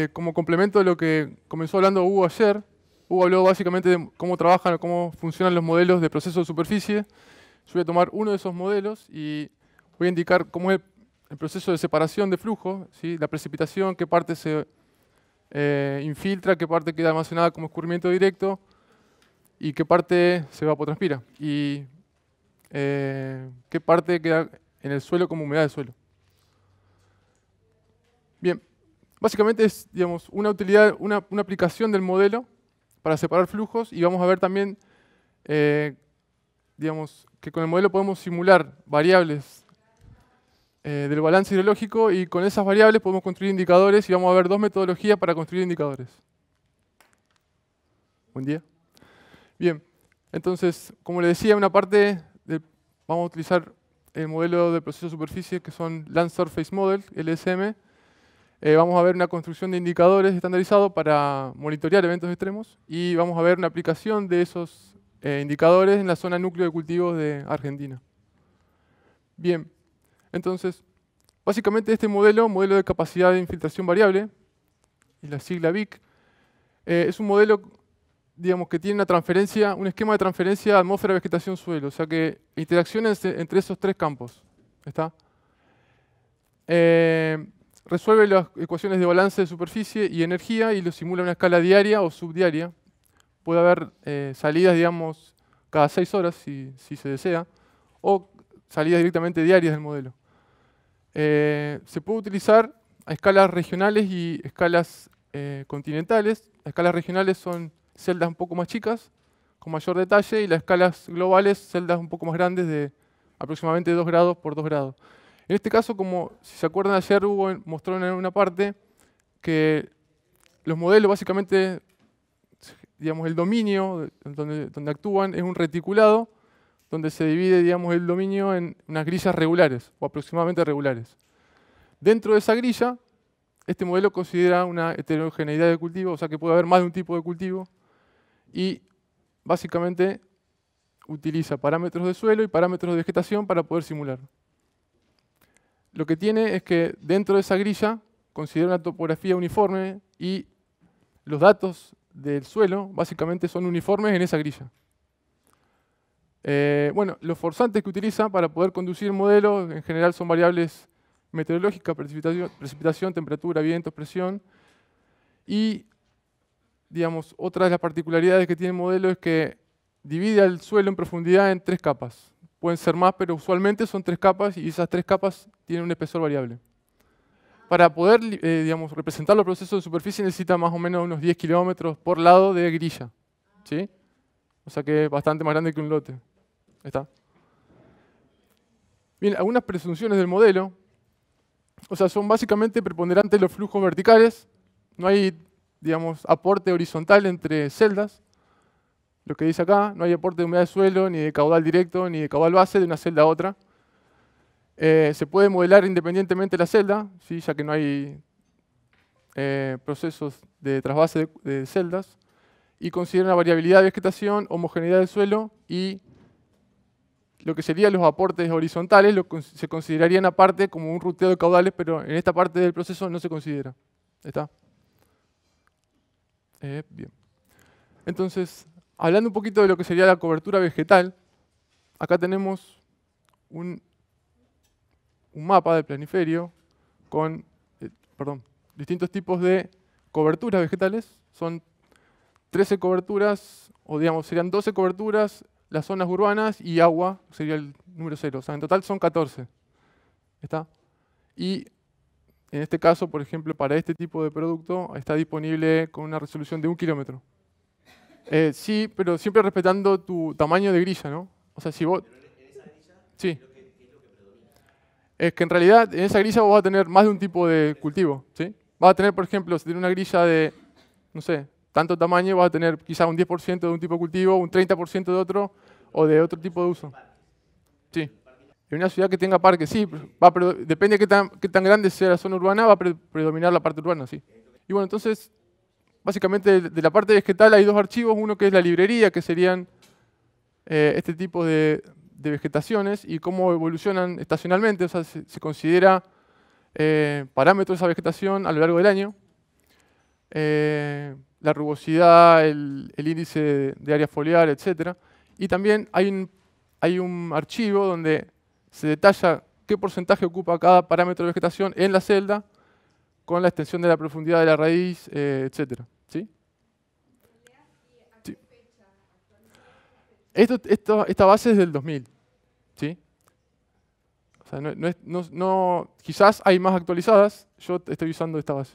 Eh, como complemento de lo que comenzó hablando Hugo ayer, Hugo habló básicamente de cómo trabajan o cómo funcionan los modelos de proceso de superficie. Yo voy a tomar uno de esos modelos y voy a indicar cómo es el proceso de separación de flujo, la precipitación, qué parte se eh, infiltra, qué parte queda almacenada como escurrimiento directo y qué parte se evapotranspira y eh, qué parte queda en el suelo como humedad de suelo. Básicamente es digamos, una utilidad, una, aplicación del modelo para separar flujos y vamos a ver también eh, digamos, que con el modelo podemos simular variables eh, del balance hidrológico y con esas variables podemos construir indicadores y vamos a ver dos metodologías para construir indicadores. Buen día. Bien, entonces, como le decía, una parte de, vamos a utilizar el modelo de proceso de superficie que son Land Surface Model, LSM, eh, vamos a ver una construcción de indicadores estandarizados para monitorear eventos extremos y vamos a ver una aplicación de esos eh, indicadores en la zona núcleo de cultivos de Argentina. Bien, entonces, básicamente este modelo, modelo de capacidad de infiltración variable, y la sigla VIC, eh, es un modelo digamos, que tiene una transferencia, un esquema de transferencia atmósfera, vegetación, suelo, o sea que interacciones entre esos tres campos. ¿Está? resuelve las ecuaciones de balance de superficie y energía y lo simula a una escala diaria o subdiaria. Puede haber eh, salidas, digamos, cada seis horas, si, se desea, o salidas directamente diarias del modelo. Eh, se puede utilizar a escalas regionales y escalas eh, continentales. Las escalas regionales son celdas un poco más chicas, con mayor detalle, y las escalas globales, celdas un poco más grandes de aproximadamente 2 grados por 2 grados. En este caso, como si se acuerdan ayer, Hugo mostró en una parte que los modelos básicamente, digamos, el dominio donde, actúan es un reticulado donde se divide, digamos, el dominio en unas grillas regulares o aproximadamente regulares. Dentro de esa grilla, este modelo considera una heterogeneidad de cultivo, o sea que puede haber más de un tipo de cultivo, y básicamente utiliza parámetros de suelo y parámetros de vegetación para poder simular lo que tiene es que dentro de esa grilla considera una topografía uniforme y los datos del suelo básicamente son uniformes en esa grilla. Eh, bueno, los forzantes que utiliza para poder conducir modelos en general son variables meteorológicas, precipitación, precipitación, temperatura, viento, presión. Y, digamos, otra de las particularidades que tiene el modelo es que divide al suelo en profundidad en tres capas. Pueden ser más, pero usualmente son tres capas y esas tres capas tienen un espesor variable. Para poder eh, digamos, representar los procesos de superficie necesita más o menos unos 10 kilómetros por lado de grilla. ¿sí? O sea que es bastante más grande que un lote. ¿Está? Bien, algunas presunciones del modelo. O sea, son básicamente preponderantes los flujos verticales. No hay, digamos, aporte horizontal entre celdas lo que dice acá, no hay aporte de humedad de suelo, ni de caudal directo, ni de caudal base de una celda a otra. Eh, se puede modelar independientemente la celda, ¿sí? ya que no hay eh, procesos de trasvase de, celdas. Y considera la variabilidad de vegetación, homogeneidad del suelo y lo que serían los aportes horizontales se considerarían aparte como un ruteo de caudales, pero en esta parte del proceso no se considera. ¿Está? Eh, bien. Entonces, Hablando un poquito de lo que sería la cobertura vegetal, acá tenemos un, mapa del planiferio con eh, perdón, distintos tipos de coberturas vegetales. Son 13 coberturas, o digamos, serían 12 coberturas, las zonas urbanas y agua sería el número 0. O sea, en total son 14. ¿Está? Y en este caso, por ejemplo, para este tipo de producto está disponible con una resolución de un kilómetro. Eh, sí, pero siempre respetando tu tamaño de grilla, ¿no? O sea, si vos... ¿En esa grilla? Sí. es, lo que predomina? es que en realidad en esa grilla vos vas a tener más de un tipo de cultivo, ¿sí? Vas a tener, por ejemplo, si tienes una grilla de, no sé, tanto tamaño, vas a tener quizás un 10% de un tipo de cultivo, un 30% de otro o de otro tipo de uso. Sí. En una ciudad que tenga parques, sí, va depende de qué tan, tan grande sea la zona urbana, va a predominar la parte urbana, sí. Y bueno, entonces Básicamente de la parte vegetal hay dos archivos, uno que es la librería, que serían eh, este tipo de, vegetaciones y cómo evolucionan estacionalmente, o sea, se, considera eh, parámetros de esa vegetación a lo largo del año. Eh, la rugosidad, el, índice de, área foliar, etc. Y también hay un, archivo donde se detalla qué porcentaje ocupa cada parámetro de vegetación en la celda con la extensión de la profundidad de la raíz, etc. etcétera. esta base es del 2000. ¿sí? O sea, no, quizás hay más actualizadas, yo estoy usando esta base.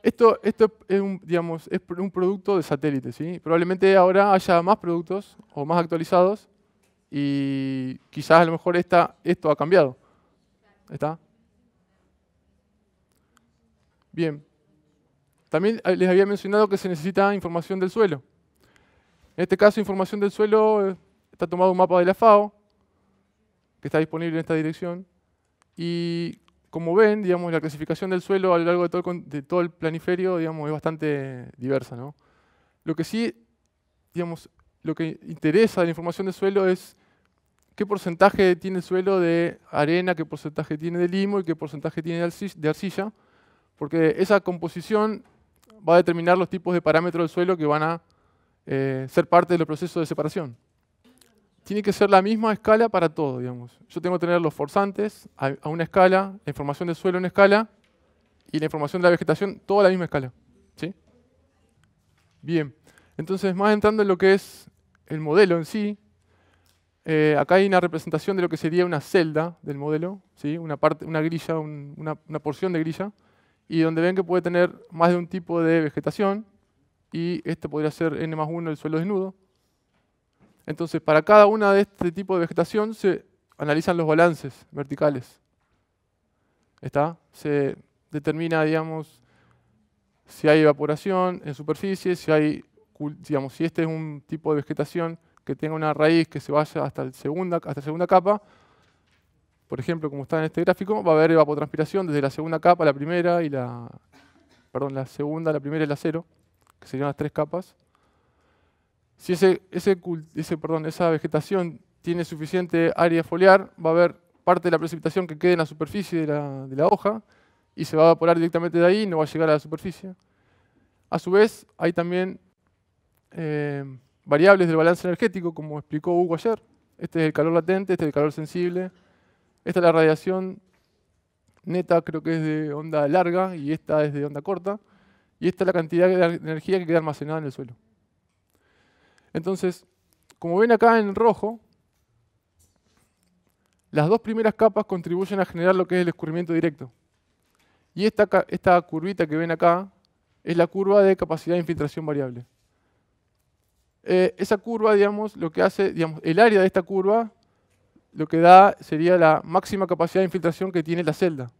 Esto, esto es, un, digamos, es un producto de satélite. ¿sí? Probablemente ahora haya más productos o más actualizados y quizás a lo mejor esto ha cambiado. ¿Está? Bien. También ah, les había mencionado que se necesita información del suelo. En este caso, información del suelo eh, está tomado un mapa de la FAO, que está disponible en esta dirección. Y como ven, digamos, la clasificación del suelo a lo largo de todo el, todo el planiferio digamos, es bastante diversa. Lo que sí, digamos, lo que interesa de la información del suelo es qué porcentaje tiene el suelo de arena, qué porcentaje tiene de limo y qué porcentaje tiene de arcilla, porque esa composición va a determinar los tipos de parámetros del suelo que van a eh, ser parte de los procesos de separación. Tiene que ser la misma escala para todo, digamos. Yo tengo que tener los forzantes a, una escala, la información del suelo a una escala y la información de la vegetación, toda a la misma escala. ¿sí? Bien, entonces más entrando en lo que es el modelo en sí, eh, acá hay una representación de lo que sería una celda del modelo, ¿sí? una, parte, una grilla, una porción de grilla y donde ven que puede tener más de un tipo de vegetación, y este podría ser N más 1 el suelo desnudo. Entonces, para cada una de este tipo de vegetación se analizan los balances verticales. ¿Está? Se determina, digamos, si hay evaporación en superficie, si hay, digamos, si este es un tipo de vegetación que tenga una raíz que se vaya hasta, el segunda, hasta la segunda capa, por ejemplo, como está en este gráfico, va a haber evapotranspiración desde la segunda capa la primera y la... Perdón, la segunda, la primera y la cero, que serían las tres capas. Si ese, ese, ese, perdón, esa vegetación tiene suficiente área foliar, va a haber parte de la precipitación que quede en la superficie de la, hoja y se va a evaporar directamente de ahí y no va a llegar a la superficie. A su vez, hay también eh, variables del balance energético, como explicó Hugo ayer. Este es el calor latente, este es el calor sensible, esta es la radiación neta, creo que es de onda larga y esta es de onda corta. Y esta es la cantidad de energía que queda almacenada en el suelo. Entonces, como ven acá en rojo, las dos primeras capas contribuyen a generar lo que es el escurrimiento directo. Y esta, esta curvita que ven acá es la curva de capacidad de infiltración variable. Eh, esa curva, digamos, lo que hace, digamos, el área de esta curva lo que da sería la máxima capacidad de infiltración que tiene la celda.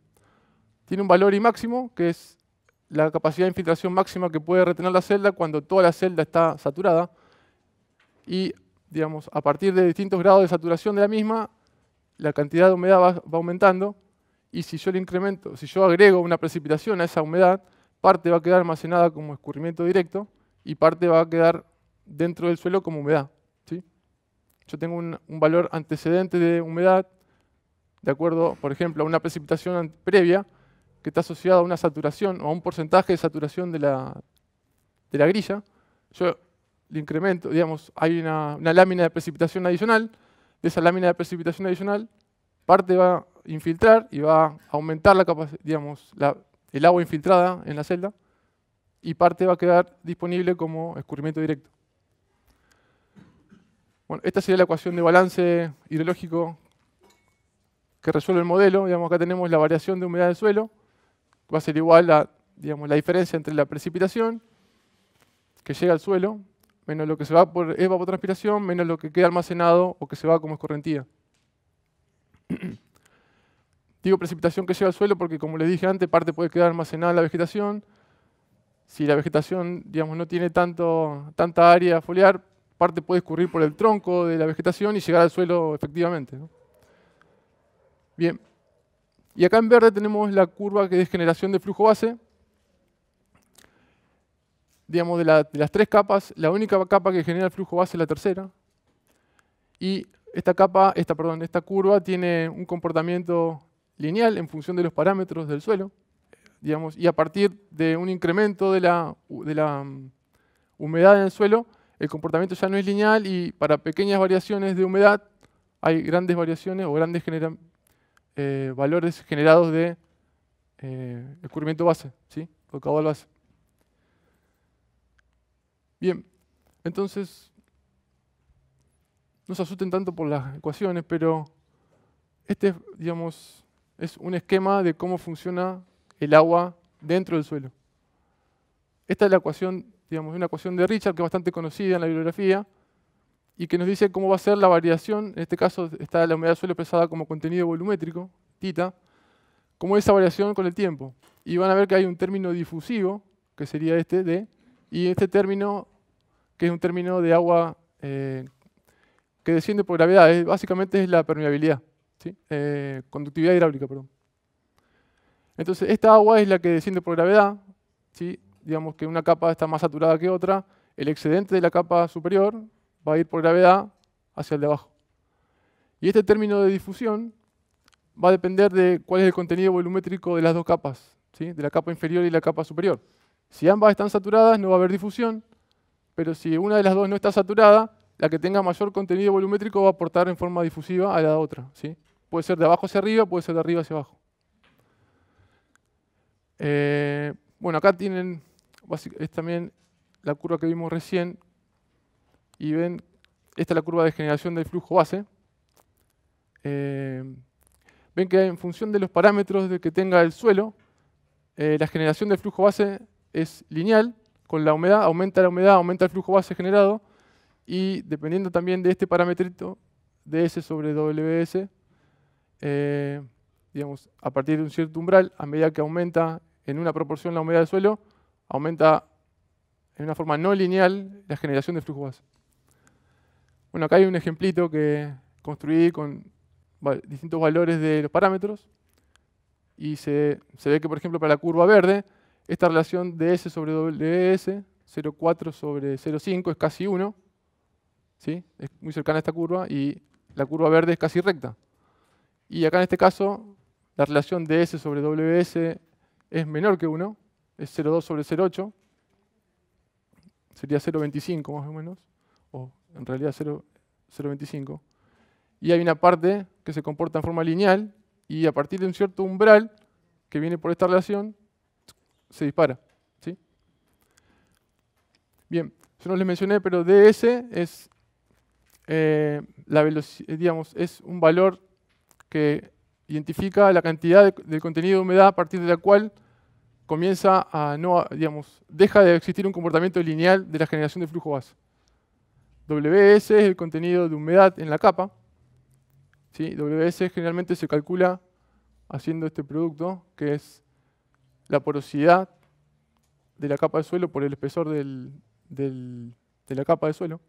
Tiene un valor y máximo, que es la capacidad de infiltración máxima que puede retener la celda cuando toda la celda está saturada. Y, digamos, a partir de distintos grados de saturación de la misma, la cantidad de humedad va, va aumentando. Y si yo le incremento, si yo agrego una precipitación a esa humedad, parte va a quedar almacenada como escurrimiento directo y parte va a quedar dentro del suelo como humedad yo tengo un, valor antecedente de humedad, de acuerdo, por ejemplo, a una precipitación previa que está asociada a una saturación o a un porcentaje de saturación de la, de la grilla, yo le incremento, digamos, hay una, lámina de precipitación adicional, de esa lámina de precipitación adicional, parte va a infiltrar y va a aumentar la digamos, el agua infiltrada en la celda, y parte va a quedar disponible como escurrimiento directo. Bueno, esta sería la ecuación de balance hidrológico que resuelve el modelo. Digamos, acá tenemos la variación de humedad del suelo, que va a ser igual a digamos, la diferencia entre la precipitación que llega al suelo, menos lo que se va por evapotranspiración, menos lo que queda almacenado o que se va como escorrentía. Digo precipitación que llega al suelo porque, como les dije antes, parte puede quedar almacenada en la vegetación. Si la vegetación no tiene tanto, tanta área foliar, parte puede escurrir por el tronco de la vegetación y llegar al suelo efectivamente. Bien. Y acá en verde tenemos la curva que es generación de flujo base. Digamos, de, las tres capas, la única capa que genera el flujo base es la tercera. Y esta capa, esta, perdón, esta curva tiene un comportamiento lineal en función de los parámetros del suelo. Digamos, y a partir de un incremento de la, de la mm, humedad en el suelo, el comportamiento ya no es lineal y para pequeñas variaciones de humedad hay grandes variaciones o grandes eh, valores generados de eh, escurrimiento base, ¿sí? Tocado base. Bien, entonces, no se asusten tanto por las ecuaciones, pero este, digamos, es un esquema de cómo funciona el agua dentro del suelo. Esta es la ecuación digamos, una ecuación de Richard que es bastante conocida en la bibliografía y que nos dice cómo va a ser la variación, en este caso está la humedad del suelo expresada como contenido volumétrico, tita, cómo es esa variación con el tiempo. Y van a ver que hay un término difusivo, que sería este de, y este término, que es un término de agua eh, que desciende por gravedad, básicamente es la permeabilidad, ¿sí? Eh, conductividad hidráulica, perdón. Entonces, esta agua es la que desciende por gravedad, ¿sí? digamos que una capa está más saturada que otra, el excedente de la capa superior va a ir por gravedad hacia el de abajo. Y este término de difusión va a depender de cuál es el contenido volumétrico de las dos capas, de la capa inferior y la capa superior. Si ambas están saturadas no va a haber difusión, pero si una de las dos no está saturada, la que tenga mayor contenido volumétrico va a aportar en forma difusiva a la otra. ¿sí? Puede ser de abajo hacia arriba, puede ser de arriba hacia abajo. Eh, bueno, acá tienen es también la curva que vimos recién. Y ven, esta es la curva de generación del flujo base. Eh, ven que en función de los parámetros de que tenga el suelo, eh, la generación del flujo base es lineal con la humedad, aumenta la humedad, aumenta el flujo base generado, y dependiendo también de este parametrito, ds sobre ws, eh, digamos, a partir de un cierto umbral, a medida que aumenta en una proporción la humedad del suelo, aumenta en una forma no lineal la generación de flujo base. Bueno, acá hay un ejemplito que construí con distintos valores de los parámetros y se, ve que, por ejemplo, para la curva verde, esta relación de S sobre WS, 0,4 sobre 0,5 es casi 1, ¿sí? es muy cercana a esta curva y la curva verde es casi recta. Y acá en este caso, la relación de S sobre WS es menor que 1, es 0,2 sobre 0,8, sería 0,25 más o menos, o en realidad 0,25. Y hay una parte que se comporta en forma lineal y a partir de un cierto umbral que viene por esta relación, se dispara. ¿sí? Bien, yo no les mencioné, pero ds es, eh, la eh, digamos, es un valor que identifica la cantidad de, contenido de humedad a partir de la cual comienza a no, digamos, deja de existir un comportamiento lineal de la generación de flujo gas. WS es el contenido de humedad en la capa. WS generalmente se calcula haciendo este producto, que es la porosidad de la capa de suelo por el espesor de la capa de suelo.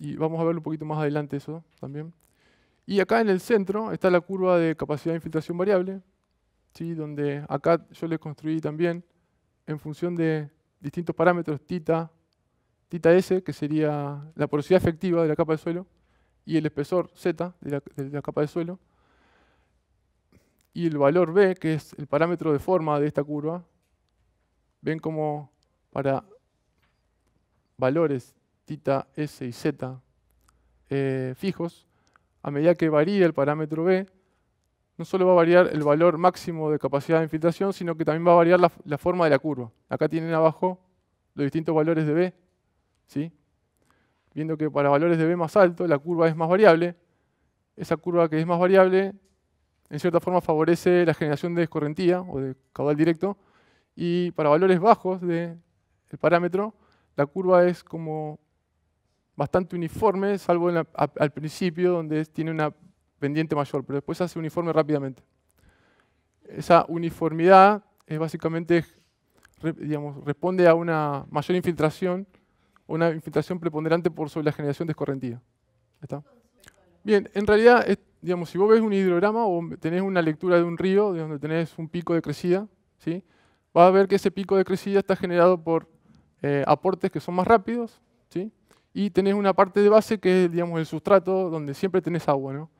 Y vamos a verlo un poquito más adelante eso también. Y acá en el centro está la curva de capacidad de infiltración variable, donde acá yo le construí también en función de distintos parámetros, tita, tita S, que sería la porosidad efectiva de la capa de suelo, y el espesor Z de la, capa de suelo, y el valor B, que es el parámetro de forma de esta curva, ven como para valores tita S y Z eh, fijos, a medida que varía el parámetro B, no solo va a variar el valor máximo de capacidad de infiltración, sino que también va a variar la, forma de la curva. Acá tienen abajo los distintos valores de B, ¿sí? viendo que para valores de B más alto la curva es más variable. Esa curva que es más variable, en cierta forma, favorece la generación de escorrentía o de caudal directo. Y para valores bajos del el parámetro, la curva es como bastante uniforme, salvo al principio, donde tiene una pendiente mayor, pero después hace uniforme rápidamente. Esa uniformidad es básicamente, digamos, responde a una mayor infiltración, una infiltración preponderante por sobre la generación descorrentía. ¿Está? Bien, en realidad, es, digamos, si vos ves un hidrograma o tenés una lectura de un río, de donde tenés un pico de crecida, ¿sí? vas a ver que ese pico de crecida está generado por eh, aportes que son más rápidos, ¿sí? y tenés una parte de base que es digamos, el sustrato donde siempre tenés agua. ¿no?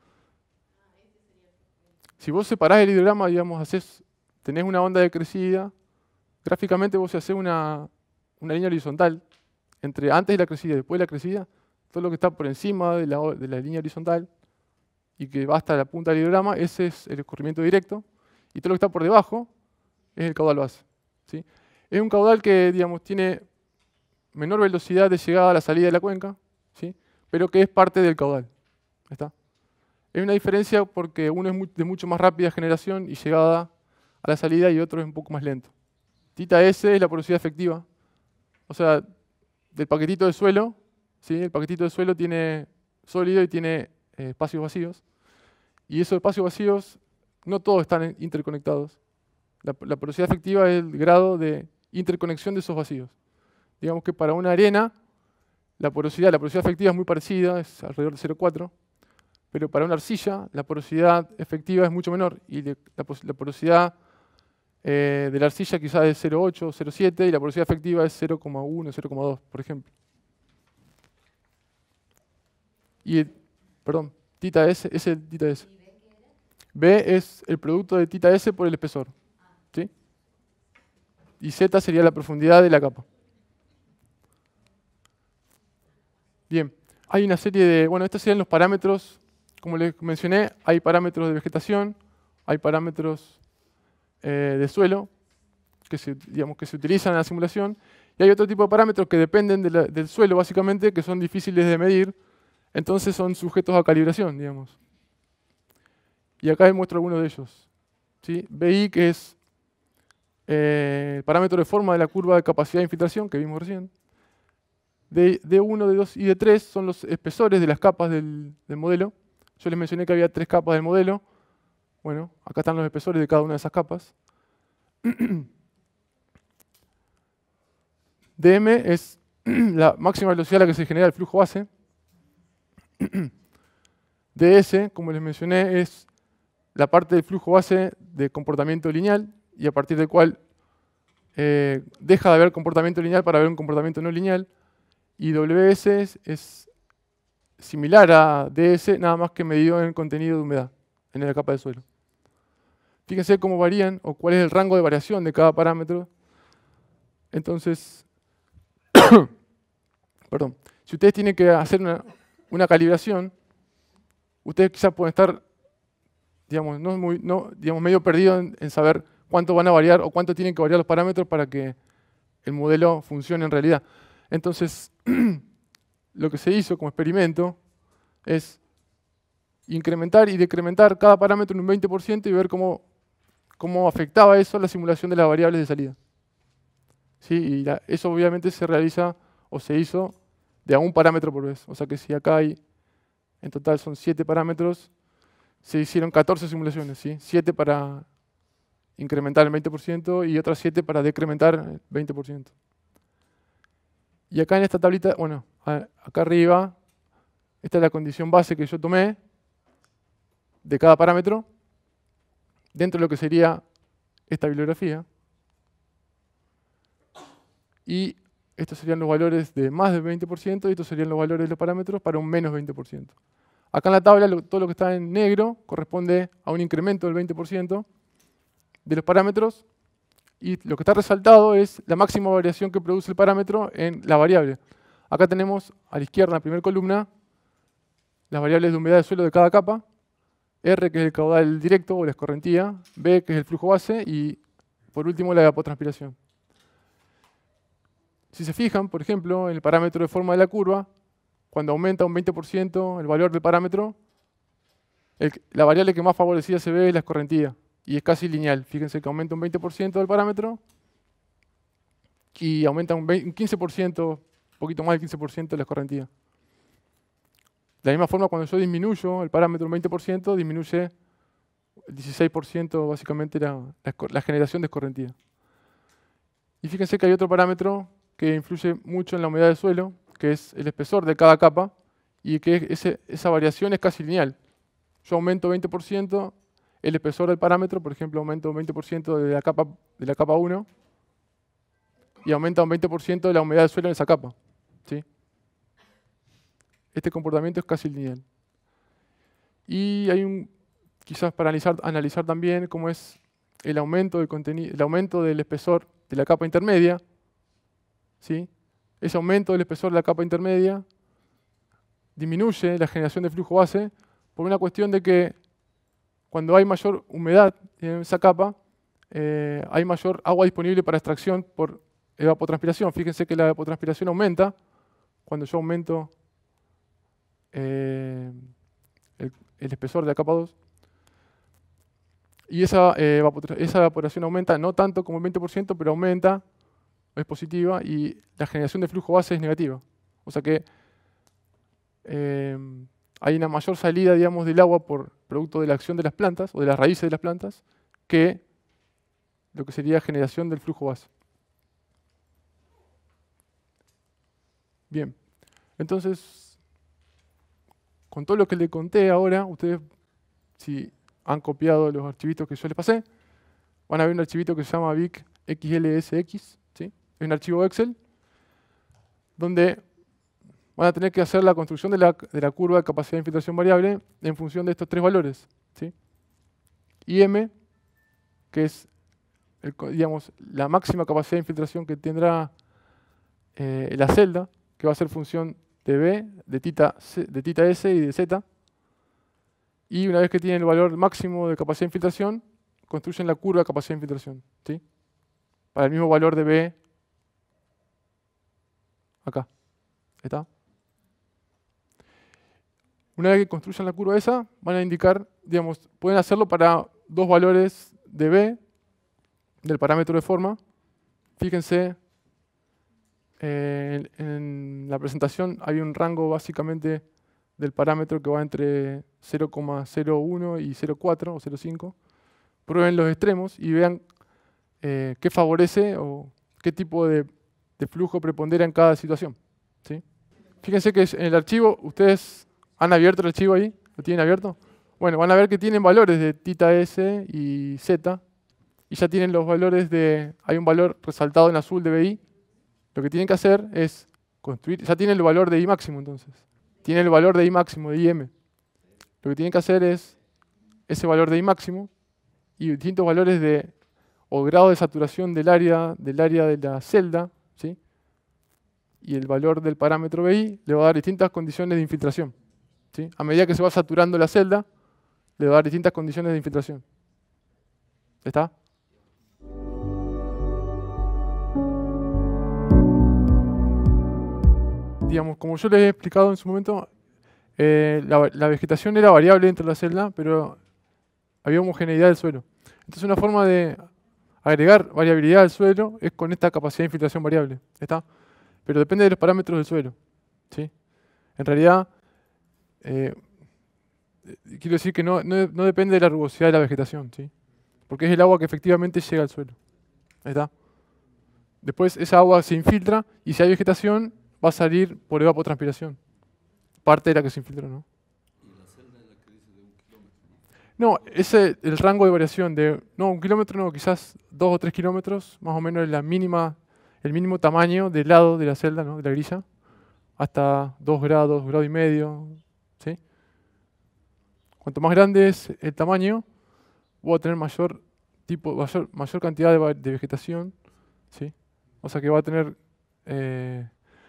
Si vos separás el hidrograma, digamos, haces, tenés una onda de crecida, gráficamente vos hacés una, línea horizontal entre antes de la crecida y después de la crecida, todo lo que está por encima de la, línea horizontal y que va hasta la punta del hidrograma, ese es el escurrimiento directo, y todo lo que está por debajo es el caudal base. Es un caudal que digamos, tiene menor velocidad de llegada a la salida de la cuenca, pero que es parte del caudal. ¿Está? Hay una diferencia porque uno es de mucho más rápida generación y llegada a la salida y otro es un poco más lento. Tita S es la porosidad efectiva. O sea, del paquetito de suelo, ¿sí? el paquetito de suelo tiene sólido y tiene eh, espacios vacíos. Y esos espacios vacíos, no todos están interconectados. La, porosidad efectiva es el grado de interconexión de esos vacíos. Digamos que para una arena, la porosidad, la porosidad efectiva es muy parecida, es alrededor de 0,4 pero para una arcilla la porosidad efectiva es mucho menor y la, porosidad eh, de la arcilla quizás es 0,8 0,7 y la porosidad efectiva es 0,1 0,2, por ejemplo. Y, perdón, tita S es tita S. B es el producto de tita S por el espesor. ¿sí? Y Z sería la profundidad de la capa. Bien, hay una serie de, bueno, estos serían los parámetros como les mencioné, hay parámetros de vegetación, hay parámetros eh, de suelo que se, digamos, que se utilizan en la simulación y hay otro tipo de parámetros que dependen del suelo, básicamente, que son difíciles de medir, entonces son sujetos a calibración, digamos. Y acá les muestro algunos de ellos. ¿sí? BI, que es eh, el parámetro de forma de la curva de capacidad de infiltración que vimos recién. D, 1 D2 y D3 son los espesores de las capas del modelo. Yo les mencioné que había tres capas del modelo. Bueno, acá están los espesores de cada una de esas capas. dm es la máxima velocidad a la que se genera el flujo base. ds, como les mencioné, es la parte del flujo base de comportamiento lineal y a partir del cual eh, deja de haber comportamiento lineal para haber un comportamiento no lineal. Y ws es similar a DS, nada más que medido en el contenido de humedad, en la capa de suelo. Fíjense cómo varían o cuál es el rango de variación de cada parámetro. Entonces, perdón, si ustedes tienen que hacer una, calibración, ustedes quizás pueden estar, digamos, no muy, no, digamos medio perdidos en saber cuánto van a variar o cuánto tienen que variar los parámetros para que el modelo funcione en realidad. Entonces, lo que se hizo como experimento es incrementar y decrementar cada parámetro en un 20% y ver cómo, cómo afectaba eso a la simulación de las variables de salida. ¿Sí? Y eso obviamente se realiza o se hizo de a un parámetro por vez. O sea que si acá hay, en total son 7 parámetros, se hicieron 14 simulaciones, ¿sí? 7 para incrementar el 20% y otras 7 para decrementar el 20%. Y acá en esta tablita, bueno, acá arriba, esta es la condición base que yo tomé de cada parámetro, dentro de lo que sería esta bibliografía. Y estos serían los valores de más del 20% y estos serían los valores de los parámetros para un menos 20%. Acá en la tabla todo lo que está en negro corresponde a un incremento del 20% de los parámetros y lo que está resaltado es la máxima variación que produce el parámetro en la variable. Acá tenemos a la izquierda, en la primera columna, las variables de humedad de suelo de cada capa, R, que es el caudal directo o la escorrentía, B, que es el flujo base, y por último la evapotranspiración. Si se fijan, por ejemplo, en el parámetro de forma de la curva, cuando aumenta un 20% el valor del parámetro, la variable que más favorecida se ve es la escorrentía, y es casi lineal. Fíjense que aumenta un 20% del parámetro y aumenta un 15% poquito más del 15% de la escorrentía. De la misma forma, cuando yo disminuyo el parámetro un 20%, disminuye el 16% básicamente la, generación de escorrentía. Y fíjense que hay otro parámetro que influye mucho en la humedad del suelo, que es el espesor de cada capa, y que esa variación es casi lineal. Yo aumento 20%, el espesor del parámetro, por ejemplo, aumento un 20% de la, capa, de la capa 1, y aumenta un 20% la humedad del suelo en esa capa. Este comportamiento es casi lineal. Y hay un, quizás para analizar, analizar también cómo es el aumento del, contenido, el aumento del espesor de la capa intermedia, ¿sí? ese aumento del espesor de la capa intermedia disminuye la generación de flujo base por una cuestión de que cuando hay mayor humedad en esa capa, eh, hay mayor agua disponible para extracción por evapotranspiración. Fíjense que la evapotranspiración aumenta, cuando yo aumento eh, el, espesor de la capa 2, y eh, esa, evaporación aumenta, no tanto como el 20%, pero aumenta, es positiva, y la generación de flujo base es negativa. O sea que em, hay una mayor salida, digamos, del agua por producto de la acción de las plantas, o de las raíces de las plantas, que lo que sería generación del flujo base. Bien, entonces, con todo lo que le conté ahora, ustedes, si han copiado los archivitos que yo les pasé, van a ver un archivito que se llama VIC XLSX, ¿sí? es un archivo Excel, donde van a tener que hacer la construcción de la, curva de capacidad de infiltración variable en función de estos tres valores. ¿sí? IM, que es digamos, la máxima capacidad de infiltración que tendrá eh, la celda, que va a ser función de b, de tita, de tita s y de z. Y una vez que tienen el valor máximo de capacidad de infiltración, construyen la curva de capacidad de infiltración. Para el mismo valor de b acá. ¿Está? Una vez que construyan la curva esa, van a indicar, digamos, pueden hacerlo para dos valores de b del parámetro de forma. Fíjense eh, en, la presentación hay un rango básicamente del parámetro que va entre 0,01 y 0,4 o 0,5. Prueben los extremos y vean eh, qué favorece o qué tipo de, flujo prepondera en cada situación. ¿sí? Fíjense que en el archivo, ustedes han abierto el archivo ahí, lo tienen abierto. Bueno, van a ver que tienen valores de tita S y Z, y ya tienen los valores de, hay un valor resaltado en azul de BI, lo que tienen que hacer es construir, ya tiene el valor de I máximo entonces, tiene el valor de I máximo, de IM. Lo que tienen que hacer es ese valor de I máximo y distintos valores de o grado de saturación del área, del área de la celda, ¿sí? y el valor del parámetro BI le va a dar distintas condiciones de infiltración. ¿sí? A medida que se va saturando la celda, le va a dar distintas condiciones de infiltración. ¿Está? digamos, como yo les he explicado en su momento, eh, la, vegetación era variable dentro de la celda, pero había homogeneidad del suelo. Entonces una forma de agregar variabilidad al suelo es con esta capacidad de infiltración variable. ¿está? Pero depende de los parámetros del suelo. ¿sí? En realidad, eh, quiero decir que no, depende de la rugosidad de la vegetación, ¿sí? porque es el agua que efectivamente llega al suelo. ¿está? Después esa agua se infiltra y si hay vegetación, va a salir por evapotranspiración. Parte de la que se infiltra, ¿no? No, ese el rango de variación de no un kilómetro, no quizás dos o tres kilómetros, más o menos la mínima, el mínimo tamaño del lado de la celda, ¿no? de la grilla, hasta dos grados, grado y medio, ¿sí? Cuanto más grande es el tamaño, voy a tener mayor tipo, mayor, mayor cantidad de, vegetación, ¿sí? O sea que va a tener eh,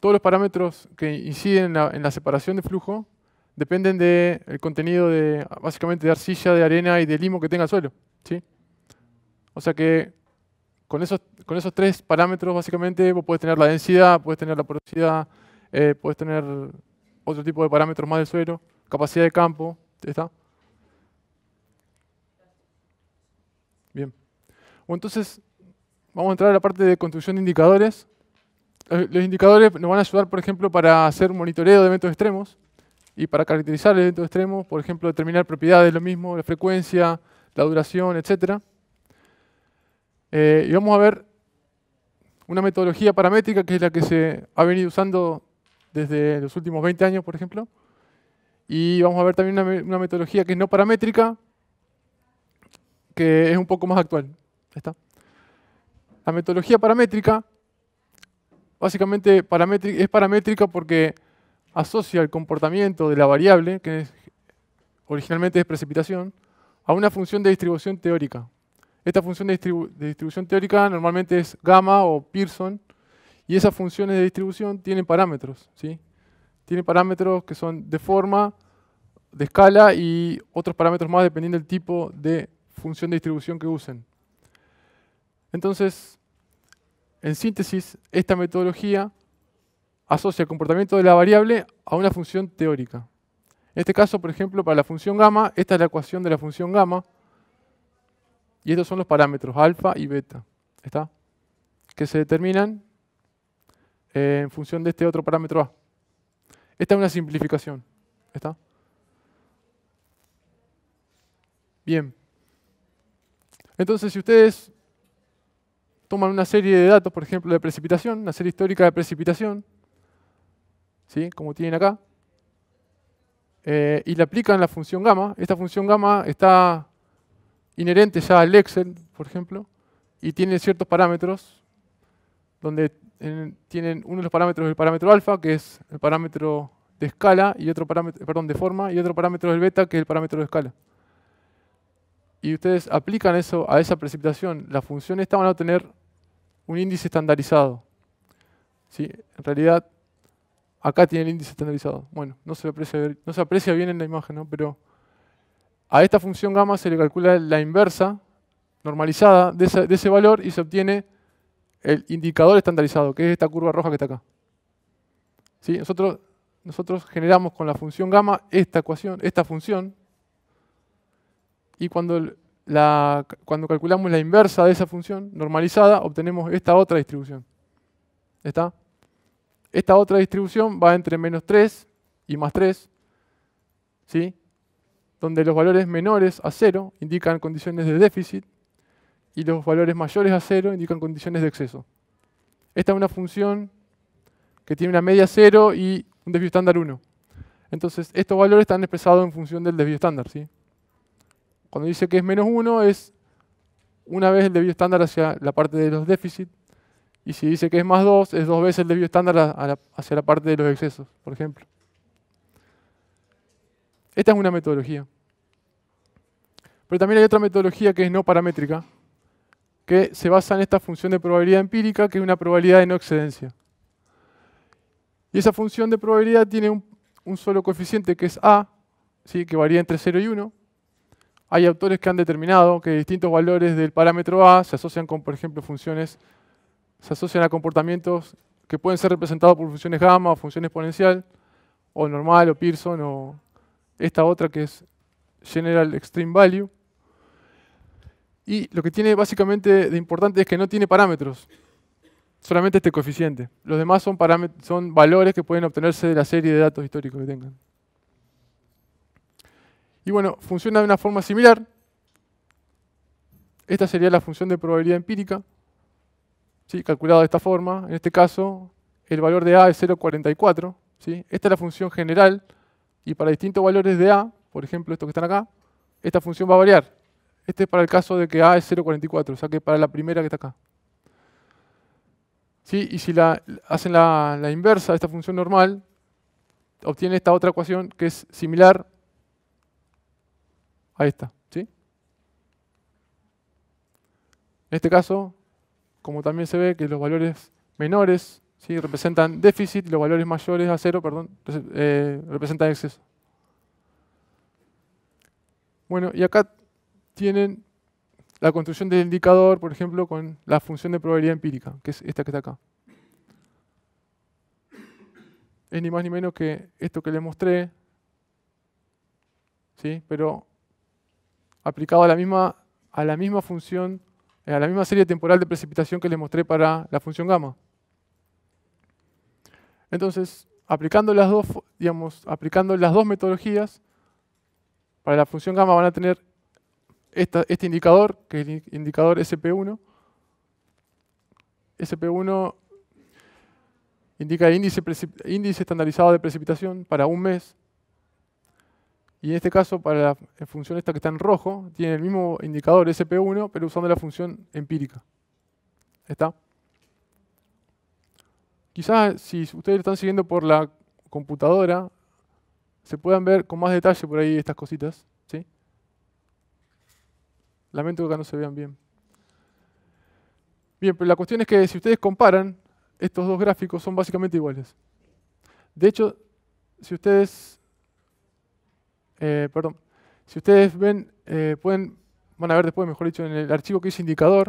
todos los parámetros que inciden en la, separación de flujo dependen del contenido de, básicamente, de arcilla, de arena y de limo que tenga el suelo. ¿sí? O sea que con esos, con esos tres parámetros, básicamente, vos puedes tener la densidad, puedes tener la porosidad, eh, puedes tener otro tipo de parámetros más del suelo, capacidad de campo, ¿está? Bien. entonces, vamos a entrar a la parte de construcción de indicadores, eh, los indicadores nos van a ayudar, por ejemplo, para hacer monitoreo de eventos extremos y para caracterizar el evento extremo, por ejemplo, determinar propiedades, lo mismo, la frecuencia, la duración, etc. Eh, y vamos a ver una metodología paramétrica que es la que se ha venido usando desde los últimos 20 años, por ejemplo. Y vamos a ver también una, una metodología que es no paramétrica, que es un poco más actual. ¿Está? La metodología paramétrica Básicamente es paramétrica porque asocia el comportamiento de la variable, que es, originalmente es precipitación, a una función de distribución teórica. Esta función de, distribución teórica normalmente es gamma o Pearson, y esas funciones de distribución tienen parámetros. ¿sí? Tienen parámetros que son de forma, de escala y otros parámetros más dependiendo del tipo de función de distribución que usen. Entonces, en síntesis, esta metodología asocia el comportamiento de la variable a una función teórica. En este caso, por ejemplo, para la función gamma, esta es la ecuación de la función gamma, y estos son los parámetros alfa y beta, ¿está? que se determinan en función de este otro parámetro A. Esta es una simplificación. ¿está? Bien. Entonces, si ustedes toman una serie de datos, por ejemplo, de precipitación, una serie histórica de precipitación, ¿sí? como tienen acá, eh, y le aplican la función gamma. Esta función gamma está inherente ya al Excel, por ejemplo, y tiene ciertos parámetros, donde tienen uno de los parámetros el parámetro alfa, que es el parámetro de escala, y otro parámetro, perdón, de forma, y otro parámetro del beta, que es el parámetro de escala. Y ustedes aplican eso a esa precipitación, la función esta van a tener un índice estandarizado. ¿Sí? En realidad, acá tiene el índice estandarizado. Bueno, no se, aprecia, bien en la imagen, ¿no? pero a esta función gamma se le calcula la inversa normalizada de ese, valor y se obtiene el indicador estandarizado, que es esta curva roja que está acá. ¿Sí? Nosotros, nosotros generamos con la función gamma esta ecuación, esta función, y cuando el, la, cuando calculamos la inversa de esa función normalizada, obtenemos esta otra distribución. ¿Está? Esta otra distribución va entre menos 3 y más 3, ¿sí? donde los valores menores a 0 indican condiciones de déficit y los valores mayores a 0 indican condiciones de exceso. Esta es una función que tiene una media 0 y un desvío estándar 1. Entonces, estos valores están expresados en función del desvío estándar. ¿sí? Cuando dice que es menos 1 es una vez el debido estándar hacia la parte de los déficits. Y si dice que es más 2, es dos veces el debido estándar hacia la parte de los excesos, por ejemplo. Esta es una metodología. Pero también hay otra metodología que es no paramétrica, que se basa en esta función de probabilidad empírica, que es una probabilidad de no excedencia. Y esa función de probabilidad tiene un, solo coeficiente que es A, ¿sí? que varía entre 0 y 1, hay autores que han determinado que distintos valores del parámetro A se asocian con, por ejemplo, funciones, se asocian a comportamientos que pueden ser representados por funciones gamma o función exponencial, o normal, o Pearson, o esta otra que es General Extreme Value. Y lo que tiene básicamente de importante es que no tiene parámetros, solamente este coeficiente. Los demás son, son valores que pueden obtenerse de la serie de datos históricos que tengan. Y bueno, funciona de una forma similar. Esta sería la función de probabilidad empírica, ¿sí? calculada de esta forma. En este caso, el valor de A es 0,44. ¿sí? Esta es la función general. Y para distintos valores de A, por ejemplo, estos que están acá, esta función va a variar. Este es para el caso de que A es 0,44, o sea que para la primera que está acá. ¿Sí? Y si hacen la, la inversa de esta función normal, obtienen esta otra ecuación que es similar Ahí está, ¿sí? En este caso, como también se ve que los valores menores ¿sí? representan déficit, y los valores mayores a cero, perdón, eh, representan exceso. Bueno, y acá tienen la construcción del indicador, por ejemplo, con la función de probabilidad empírica, que es esta que está acá. Es ni más ni menos que esto que le mostré, ¿sí? pero aplicado a la misma, a la misma función, eh, a la misma serie temporal de precipitación que les mostré para la función gamma. Entonces, aplicando las dos, digamos, aplicando las dos metodologías, para la función gamma van a tener este indicador, que es el indicador SP1. SP1 indica el índice, índice estandarizado de precipitación para un mes. Y en este caso, para la, función esta que está en rojo, tiene el mismo indicador SP1, pero usando la función empírica. ¿Está? Quizás si ustedes lo están siguiendo por la computadora, se puedan ver con más detalle por ahí estas cositas. ¿sí? Lamento que acá no se vean bien. Bien, pero la cuestión es que si ustedes comparan, estos dos gráficos son básicamente iguales. De hecho, si ustedes eh, perdón, si ustedes ven, eh, pueden, van a ver después, mejor dicho, en el archivo que es indicador,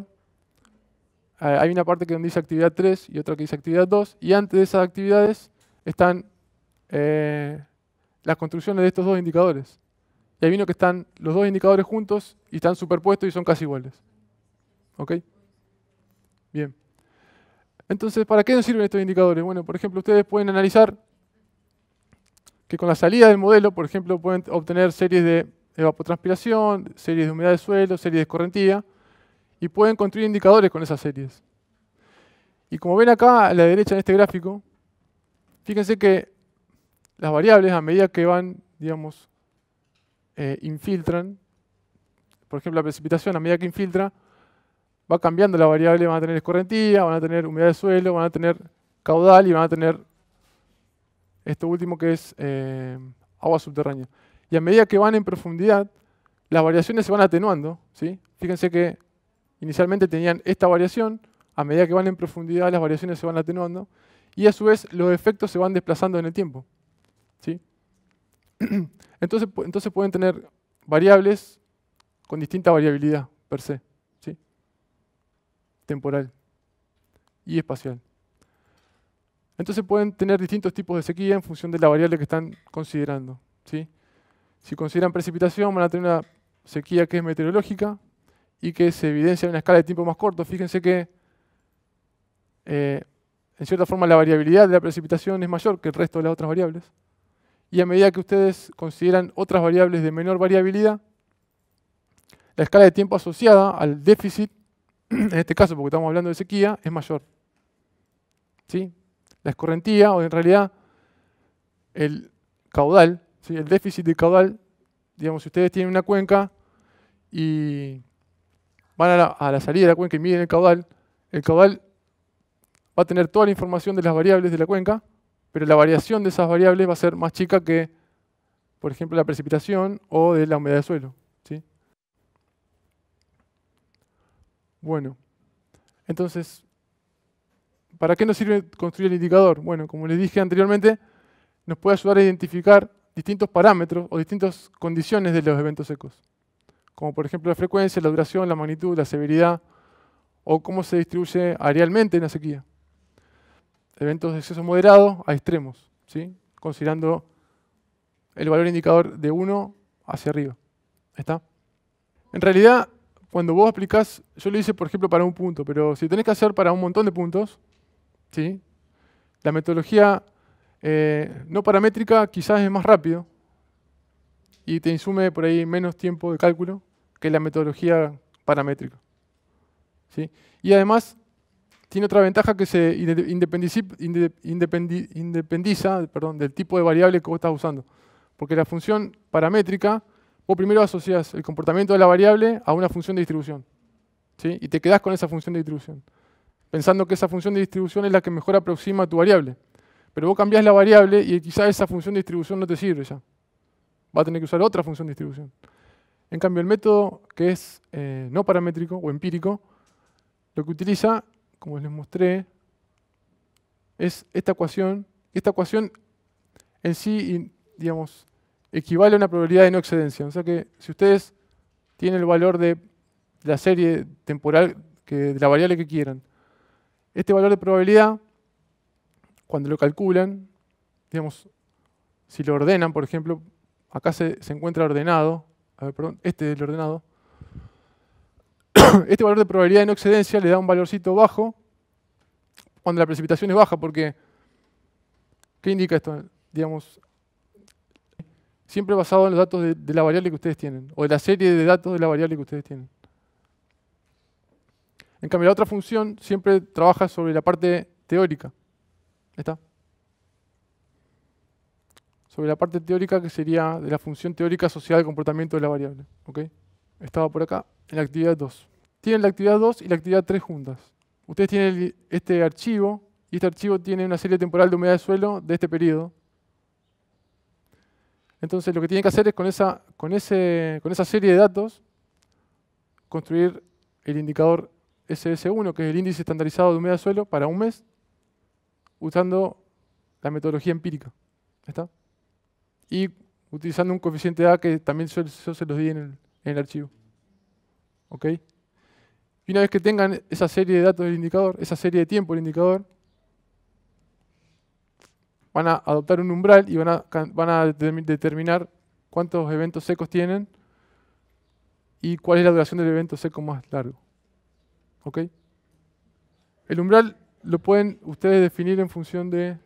eh, hay una parte que donde dice actividad 3 y otra que dice actividad 2, y antes de esas actividades están las construcciones de estos dos indicadores. Y ahí vino que están los dos indicadores juntos y están superpuestos y son casi iguales. ¿Ok? Bien. Entonces, ¿para qué nos sirven estos indicadores? Bueno, por ejemplo, ustedes pueden analizar que con la salida del modelo, por ejemplo, pueden obtener series de evapotranspiración, series de humedad de suelo, series de correntía, y pueden construir indicadores con esas series. Y como ven acá a la derecha en este gráfico, fíjense que las variables a medida que van, digamos, eh, infiltran, por ejemplo la precipitación a medida que infiltra, va cambiando la variable, van a tener escorrentía, van a tener humedad de suelo, van a tener caudal y van a tener esto último que es eh, agua subterránea. Y a medida que van en profundidad, las variaciones se van atenuando. ¿sí? Fíjense que inicialmente tenían esta variación, a medida que van en profundidad las variaciones se van atenuando y a su vez los efectos se van desplazando en el tiempo. Entonces, entonces pueden tener variables con distinta variabilidad per se, temporal y espacial. Entonces pueden tener distintos tipos de sequía en función de la variable que están considerando. Si consideran precipitación, van a tener una sequía que es meteorológica y que se evidencia en una escala de tiempo más corto. Fíjense que, eh, en cierta forma, la variabilidad de la precipitación es mayor que el resto de las otras variables. Y a medida que ustedes consideran otras variables de menor variabilidad, la escala de tiempo asociada al déficit, en este caso porque estamos hablando de sequía, es mayor. ¿Sí? la escorrentía, o en realidad el caudal, ¿sí? el déficit de caudal, digamos, si ustedes tienen una cuenca y van a la, salida de la cuenca y miden el caudal, el caudal va a tener toda la información de las variables de la cuenca, pero la variación de esas variables va a ser más chica que, por ejemplo, la precipitación o de la humedad del suelo. ¿sí? Bueno, entonces, ¿Para qué nos sirve construir el indicador? Bueno, como les dije anteriormente, nos puede ayudar a identificar distintos parámetros o distintas condiciones de los eventos secos, como por ejemplo la frecuencia, la duración, la magnitud, la severidad, o cómo se distribuye arealmente una sequía. Eventos de exceso moderado a extremos, ¿sí? considerando el valor indicador de 1 hacia arriba. ¿Está? En realidad, cuando vos aplicás, yo lo hice por ejemplo para un punto, pero si tenés que hacer para un montón de puntos, ¿sí? La metodología eh, no paramétrica quizás es más rápido y te insume por ahí menos tiempo de cálculo que la metodología paramétrica. ¿sí? Y además tiene otra ventaja que se independiza, perdón, del tipo de variable que vos estás usando. Porque la función paramétrica, vos primero asocias el comportamiento de la variable a una función de distribución. ¿sí? Y te quedás con esa función de distribución pensando que esa función de distribución es la que mejor aproxima a tu variable. Pero vos cambiás la variable y quizás esa función de distribución no te sirve ya. Va a tener que usar otra función de distribución. En cambio, el método que es eh, no paramétrico o empírico, lo que utiliza, como les mostré, es esta ecuación. Esta ecuación en sí, digamos, equivale a una probabilidad de no excedencia. O sea que si ustedes tienen el valor de la serie temporal, de la variable que quieran, este valor de probabilidad, cuando lo calculan, digamos, si lo ordenan, por ejemplo, acá se, encuentra ordenado, a ver, perdón, este es el ordenado, este valor de probabilidad de no excedencia le da un valorcito bajo cuando la precipitación es baja, porque ¿qué indica esto? Digamos, siempre basado en los datos de la variable que ustedes tienen, o de la serie de datos de la variable que ustedes tienen. En cambio, la otra función siempre trabaja sobre la parte teórica. ¿Está? Sobre la parte teórica que sería de la función teórica asociada al comportamiento de la variable. ¿Ok? Estaba por acá, en la actividad 2. Tienen la actividad 2 y la actividad 3 juntas. Ustedes tienen este archivo, y este archivo tiene una serie temporal de humedad de suelo de este periodo. Entonces lo que tienen que hacer es con esa, con ese, con esa serie de datos construir el indicador SS1, que es el índice estandarizado de humedad de suelo, para un mes, usando la metodología empírica. ¿Está? Y utilizando un coeficiente A que también yo, se los di en el, archivo. ¿Ok? Y una vez que tengan esa serie de datos del indicador, esa serie de tiempo del indicador, van a adoptar un umbral y van van a determinar cuántos eventos secos tienen y cuál es la duración del evento seco más largo. ¿Ok? El umbral lo pueden ustedes definir en función de,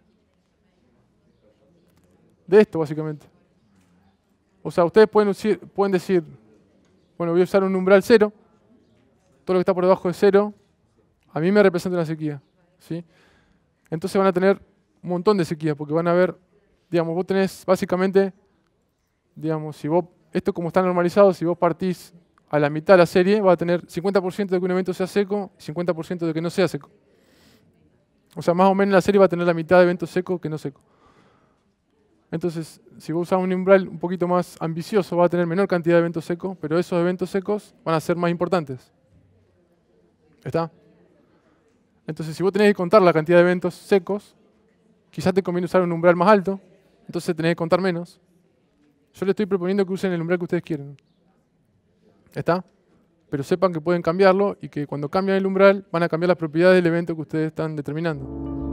de esto, básicamente. O sea, ustedes pueden decir, pueden decir, bueno, voy a usar un umbral cero, todo lo que está por debajo de cero, a mí me representa una sequía. ¿sí? Entonces van a tener un montón de sequías, porque van a ver, digamos, vos tenés básicamente, digamos, si vos, esto como está normalizado, si vos partís a la mitad de la serie va a tener 50% de que un evento sea seco y 50% de que no sea seco. O sea, más o menos la serie va a tener la mitad de eventos secos que no seco. Entonces, si vos usas un umbral un poquito más ambicioso, va a tener menor cantidad de eventos secos, pero esos eventos secos van a ser más importantes. ¿Está? Entonces, si vos tenés que contar la cantidad de eventos secos, quizás te conviene usar un umbral más alto, entonces tenés que contar menos. Yo le estoy proponiendo que usen el umbral que ustedes quieren. ¿Está? Pero sepan que pueden cambiarlo y que cuando cambian el umbral van a cambiar las propiedades del evento que ustedes están determinando.